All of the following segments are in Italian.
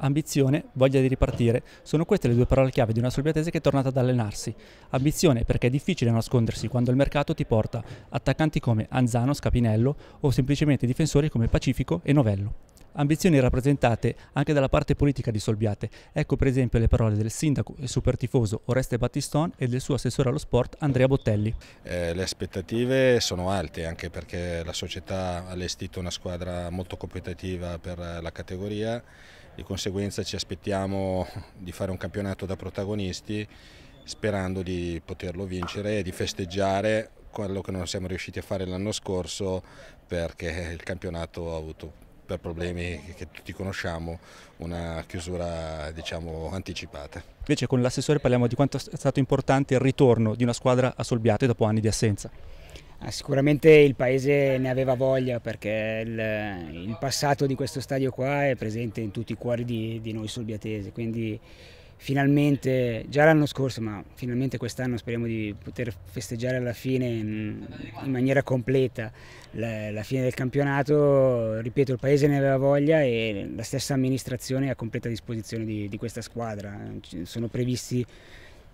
Ambizione, voglia di ripartire, sono queste le due parole chiave di una solbiatese che è tornata ad allenarsi. Ambizione perché è difficile nascondersi quando il mercato ti porta attaccanti come Anzano, Scapinello o semplicemente difensori come Pacifico e Novello ambizioni rappresentate anche dalla parte politica di Solbiate. Ecco per esempio le parole del sindaco e supertifoso Oreste Battiston e del suo assessore allo sport Andrea Bottelli. Eh, le aspettative sono alte anche perché la società ha allestito una squadra molto competitiva per la categoria, di conseguenza ci aspettiamo di fare un campionato da protagonisti sperando di poterlo vincere e di festeggiare quello che non siamo riusciti a fare l'anno scorso perché il campionato ha avuto per problemi che, tutti conosciamo, una chiusura diciamo, anticipata. Invece con l'assessore parliamo di quanto è stato importante il ritorno di una squadra a Solbiate dopo anni di assenza. Ah, sicuramente il paese ne aveva voglia perché il, il passato di questo stadio qua è presente in tutti i cuori di, di noi solbiatesi, quindi finalmente, già l'anno scorso, ma finalmente quest'anno speriamo di poter festeggiare alla fine in, in maniera completa la, la, fine del campionato. Ripeto, il paese ne aveva voglia e la stessa amministrazione è a completa disposizione di, di questa squadra. Sono previsti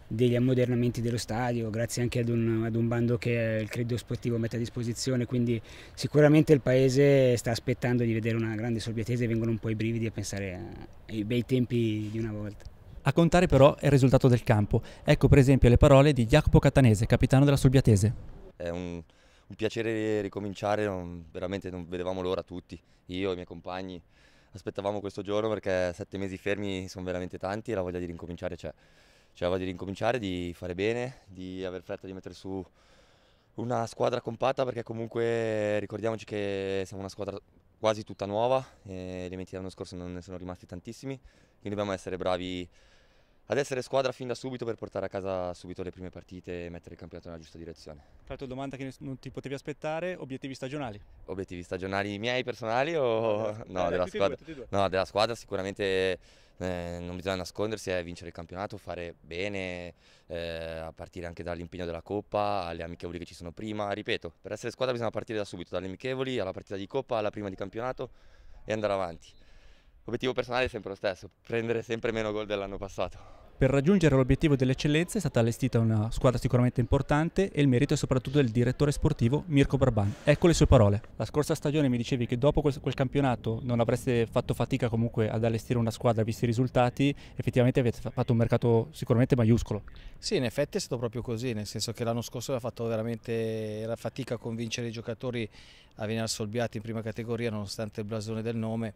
degli ammodernamenti dello stadio, grazie anche ad un, ad un, bando che il Credo Sportivo mette a disposizione, quindi sicuramente il paese sta aspettando di vedere una grande sorbietese e vengono un po' i brividi a pensare ai bei tempi di una volta. A contare però è il risultato del campo. Ecco per esempio le parole di Jacopo Catanese, capitano della Solbiatese. È un, un piacere ricominciare, non, veramente non vedevamo l'ora tutti, io e i miei compagni. Aspettavamo questo giorno perché sette mesi fermi sono veramente tanti e la voglia di ricominciare c'è. C'è la voglia di ricominciare, di fare bene, di aver fretta di mettere su una squadra compatta perché comunque ricordiamoci che siamo una squadra quasi tutta nuova, eh, elementi dell'anno scorso non ne sono rimasti tantissimi, quindi dobbiamo essere bravi ad essere squadra fin da subito per portare a casa subito le prime partite e mettere il campionato nella giusta direzione. Fatto domanda che non ti potevi aspettare, obiettivi stagionali? Obiettivi stagionali miei personali o no, no, eh, della, squadra? Due, no della, squadra? sicuramente eh, non bisogna nascondersi, è vincere il campionato, fare bene, eh, a partire anche dall'impegno della Coppa, alle amichevoli che ci sono prima, ripeto, per essere squadra bisogna partire da subito, dalle amichevoli alla partita di Coppa, alla prima di campionato e andare avanti. Obiettivo personale è sempre lo stesso, prendere sempre meno gol dell'anno passato. Per raggiungere l'obiettivo dell'eccellenza è stata allestita una squadra sicuramente importante e il merito è soprattutto del direttore sportivo Mirko Barban. Ecco le sue parole. La scorsa stagione mi dicevi che dopo quel, campionato non avreste fatto fatica comunque ad allestire una squadra, visti i risultati, effettivamente avete fatto un mercato sicuramente maiuscolo. Sì, in effetti è stato proprio così, nel senso che l'anno scorso aveva fatto veramente la fatica a convincere i giocatori a venire assolviati in prima categoria nonostante il blasone del nome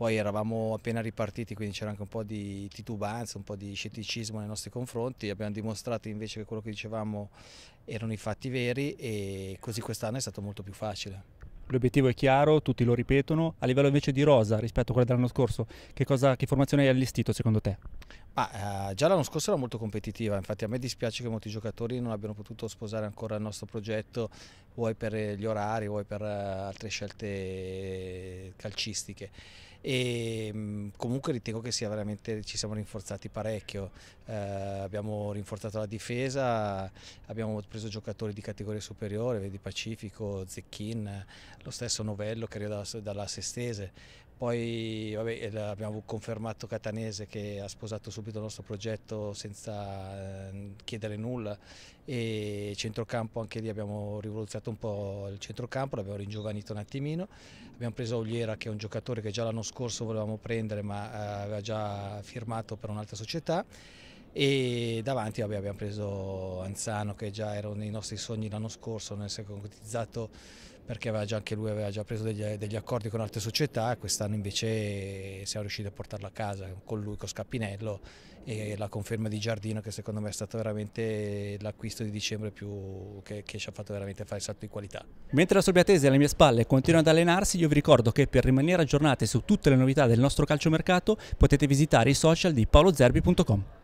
poi eravamo appena ripartiti quindi c'era anche un po' di titubanza, un po' di scetticismo nei nostri confronti, abbiamo dimostrato invece che quello che dicevamo erano i fatti veri e così quest'anno è stato molto più facile. L'obiettivo è chiaro, tutti lo ripetono. A livello invece di rosa rispetto a quella dell'anno scorso, che, cosa, che formazione hai allestito secondo te? Ma, eh, già l'anno scorso era molto competitiva, infatti a me dispiace che molti giocatori non abbiano potuto sposare ancora il nostro progetto, vuoi per gli orari, vuoi per eh, altre scelte calcistiche e comunque ritengo che sia veramente ci siamo rinforzati parecchio eh, abbiamo rinforzato la difesa abbiamo preso giocatori di categoria superiore vedi Pacifico, Zecchin lo stesso Novello che arriva dalla, dalla Sestese poi vabbè, abbiamo confermato Catanese che ha sposato subito il nostro progetto senza ehm, chiedere nulla e centrocampo anche lì abbiamo rivoluzionato un po' il centrocampo, l'abbiamo ringiovanito un attimino. Abbiamo preso Oliera che è un giocatore che già l'anno scorso volevamo prendere ma eh, aveva già firmato per un'altra società e davanti vabbè, abbiamo preso Anzano che già era uno nostri sogni l'anno scorso, non si è concretizzato perché aveva già, anche lui aveva già preso degli, degli accordi con altre società, quest'anno invece siamo riusciti a portarlo a casa con lui, con Scappinello e la conferma di Giardino che secondo me è stato veramente l'acquisto di dicembre più, che, che, ci ha fatto veramente fare il salto di qualità. Mentre la Sorbiatese alle mie spalle continua ad allenarsi, io vi ricordo che per rimanere aggiornati su tutte le novità del nostro calciomercato potete visitare i social di paolozerbi.com.